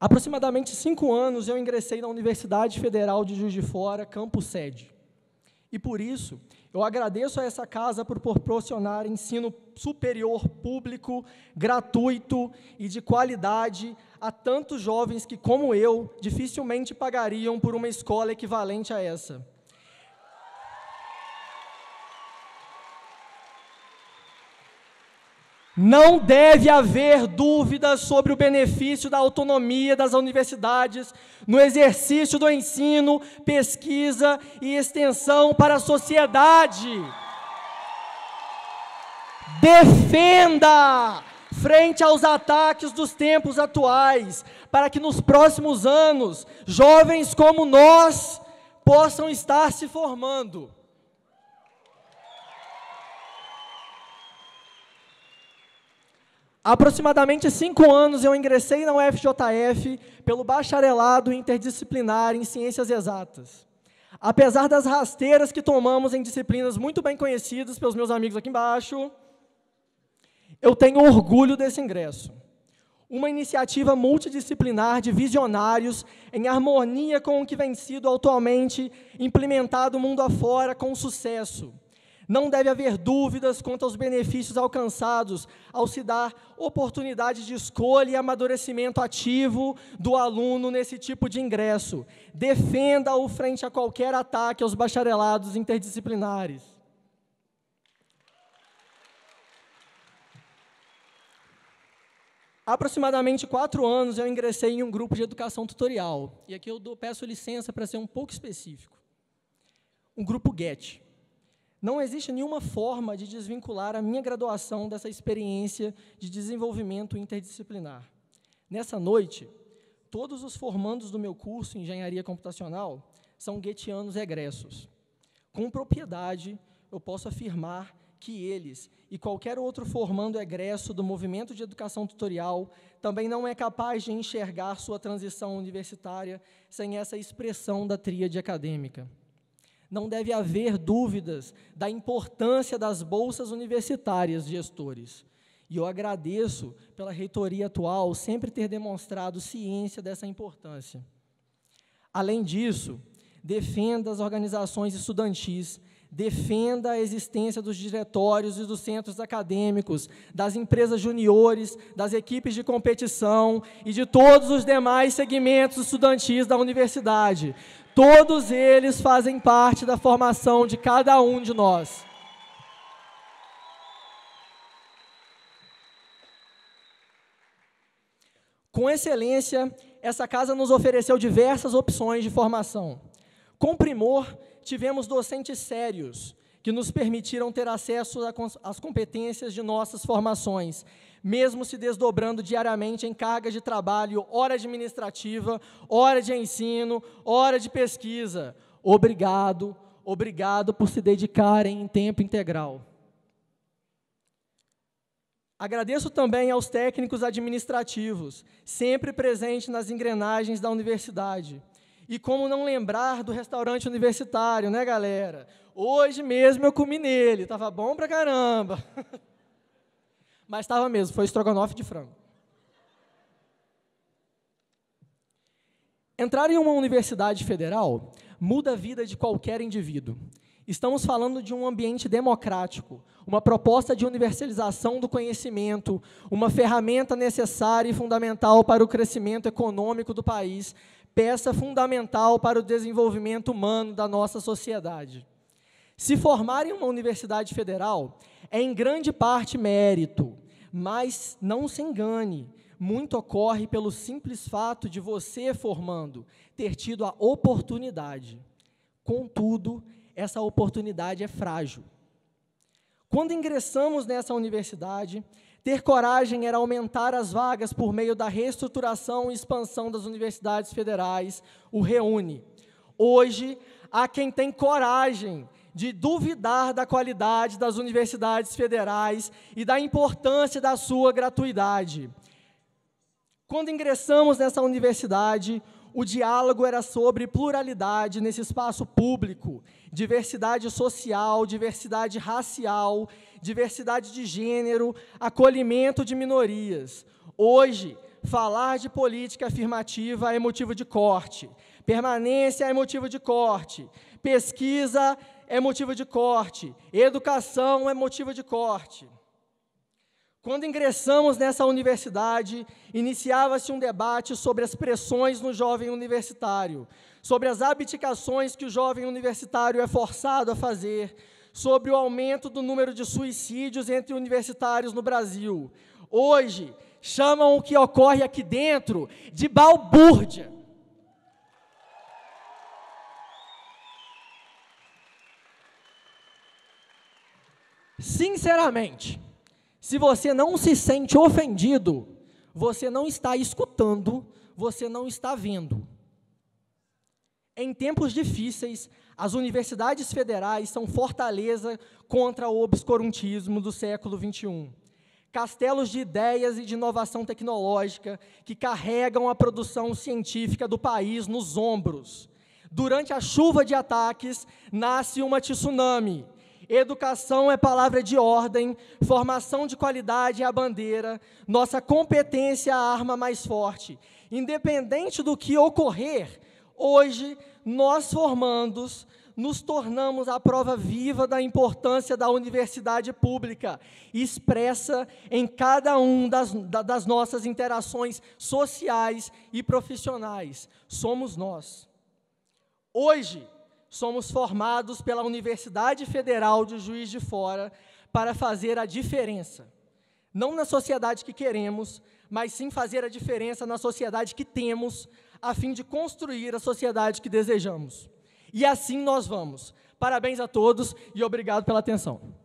Aproximadamente cinco anos eu ingressei na Universidade Federal de Juiz de Fora, campus sede. E por isso, eu agradeço a essa casa por proporcionar ensino superior público, gratuito e de qualidade a tantos jovens que, como eu, dificilmente pagariam por uma escola equivalente a essa. Não deve haver dúvida sobre o benefício da autonomia das universidades no exercício do ensino, pesquisa e extensão para a sociedade. Defenda frente aos ataques dos tempos atuais, para que nos próximos anos jovens como nós possam estar se formando. Há aproximadamente cinco anos eu ingressei na UFJF pelo bacharelado interdisciplinar em ciências exatas. Apesar das rasteiras que tomamos em disciplinas muito bem conhecidas pelos meus amigos aqui embaixo, eu tenho orgulho desse ingresso. Uma iniciativa multidisciplinar de visionários em harmonia com o que vem sido atualmente implementado mundo afora com sucesso não deve haver dúvidas quanto aos benefícios alcançados ao se dar oportunidade de escolha e amadurecimento ativo do aluno nesse tipo de ingresso. Defenda-o frente a qualquer ataque aos bacharelados interdisciplinares. Há aproximadamente quatro anos eu ingressei em um grupo de educação tutorial. E aqui eu peço licença para ser um pouco específico. Um grupo GET. Não existe nenhuma forma de desvincular a minha graduação dessa experiência de desenvolvimento interdisciplinar. Nessa noite, todos os formandos do meu curso em Engenharia Computacional são guetianos egressos. Com propriedade, eu posso afirmar que eles e qualquer outro formando egresso do movimento de educação tutorial também não é capaz de enxergar sua transição universitária sem essa expressão da tríade acadêmica. Não deve haver dúvidas da importância das bolsas universitárias, gestores. E eu agradeço pela reitoria atual sempre ter demonstrado ciência dessa importância. Além disso, defenda as organizações estudantis, defenda a existência dos diretórios e dos centros acadêmicos, das empresas juniores, das equipes de competição e de todos os demais segmentos estudantis da universidade. Todos eles fazem parte da formação de cada um de nós. Com excelência, essa casa nos ofereceu diversas opções de formação. Com primor, tivemos docentes sérios que nos permitiram ter acesso às competências de nossas formações mesmo se desdobrando diariamente em cargas de trabalho, hora administrativa, hora de ensino, hora de pesquisa. Obrigado, obrigado por se dedicarem em tempo integral. Agradeço também aos técnicos administrativos, sempre presentes nas engrenagens da universidade. E como não lembrar do restaurante universitário, né, galera? Hoje mesmo eu comi nele, estava bom pra caramba. Mas estava mesmo, foi estrogonofe de frango. Entrar em uma universidade federal muda a vida de qualquer indivíduo. Estamos falando de um ambiente democrático, uma proposta de universalização do conhecimento, uma ferramenta necessária e fundamental para o crescimento econômico do país, peça fundamental para o desenvolvimento humano da nossa sociedade. Se formar em uma universidade federal é em grande parte mérito, mas não se engane, muito ocorre pelo simples fato de você, formando, ter tido a oportunidade. Contudo, essa oportunidade é frágil. Quando ingressamos nessa universidade, ter coragem era aumentar as vagas por meio da reestruturação e expansão das universidades federais, o Reúne. Hoje, há quem tem coragem de duvidar da qualidade das universidades federais e da importância da sua gratuidade. Quando ingressamos nessa universidade, o diálogo era sobre pluralidade nesse espaço público, diversidade social, diversidade racial, diversidade de gênero, acolhimento de minorias. Hoje, falar de política afirmativa é motivo de corte, permanência é motivo de corte, pesquisa é motivo de corte, educação é motivo de corte. Quando ingressamos nessa universidade, iniciava-se um debate sobre as pressões no jovem universitário, sobre as abdicações que o jovem universitário é forçado a fazer, sobre o aumento do número de suicídios entre universitários no Brasil. Hoje, chamam o que ocorre aqui dentro de balbúrdia. Sinceramente, se você não se sente ofendido, você não está escutando, você não está vendo. Em tempos difíceis, as universidades federais são fortaleza contra o obscurantismo do século XXI. Castelos de ideias e de inovação tecnológica que carregam a produção científica do país nos ombros. Durante a chuva de ataques, nasce uma tsunami Educação é palavra de ordem, formação de qualidade é a bandeira, nossa competência é a arma mais forte. Independente do que ocorrer, hoje nós formandos nos tornamos a prova viva da importância da universidade pública, expressa em cada um das, das nossas interações sociais e profissionais. Somos nós. Hoje, somos formados pela Universidade Federal de Juiz de Fora para fazer a diferença. Não na sociedade que queremos, mas sim fazer a diferença na sociedade que temos, a fim de construir a sociedade que desejamos. E assim nós vamos. Parabéns a todos e obrigado pela atenção.